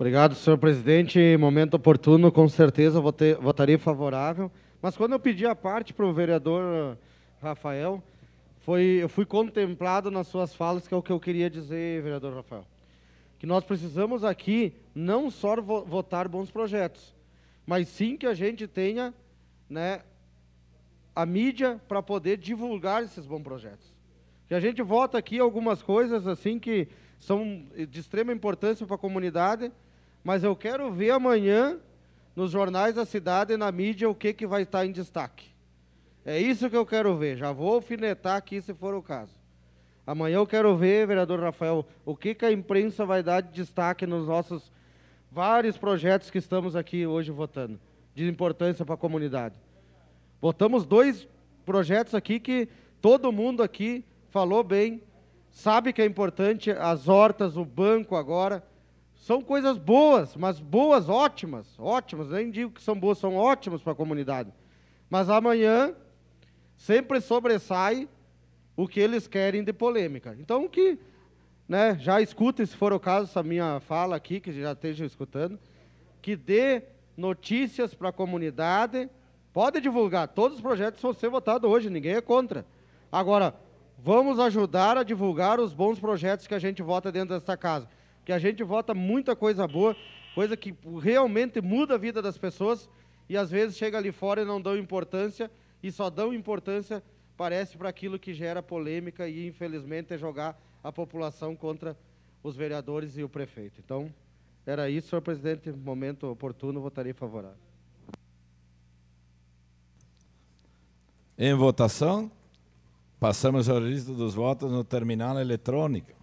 Obrigado, senhor presidente. Momento oportuno, com certeza votaria favorável. Mas quando eu pedi a parte para o vereador Rafael, foi, eu fui contemplado nas suas falas, que é o que eu queria dizer, vereador Rafael. Que nós precisamos aqui não só votar bons projetos, mas sim que a gente tenha né, a mídia para poder divulgar esses bons projetos. Que a gente vota aqui algumas coisas assim que são de extrema importância para a comunidade, mas eu quero ver amanhã nos jornais da cidade e na mídia o que, que vai estar em destaque. É isso que eu quero ver. Já vou alfinetar aqui se for o caso. Amanhã eu quero ver, vereador Rafael, o que, que a imprensa vai dar de destaque nos nossos vários projetos que estamos aqui hoje votando, de importância para a comunidade. Votamos dois projetos aqui que todo mundo aqui falou bem, sabe que é importante, as hortas, o banco agora, são coisas boas, mas boas, ótimas, ótimas. Nem digo que são boas, são ótimas para a comunidade. Mas amanhã sempre sobressai o que eles querem de polêmica. Então que né, já escute, se for o caso, essa minha fala aqui, que já estejam escutando, que dê notícias para a comunidade. Pode divulgar, todos os projetos vão ser votados hoje, ninguém é contra. Agora, vamos ajudar a divulgar os bons projetos que a gente vota dentro dessa casa que a gente vota muita coisa boa, coisa que realmente muda a vida das pessoas, e às vezes chega ali fora e não dão importância, e só dão importância, parece, para aquilo que gera polêmica e, infelizmente, é jogar a população contra os vereadores e o prefeito. Então, era isso, senhor presidente. Momento oportuno, votarei favorável. Em votação, passamos a registro dos votos no terminal eletrônico.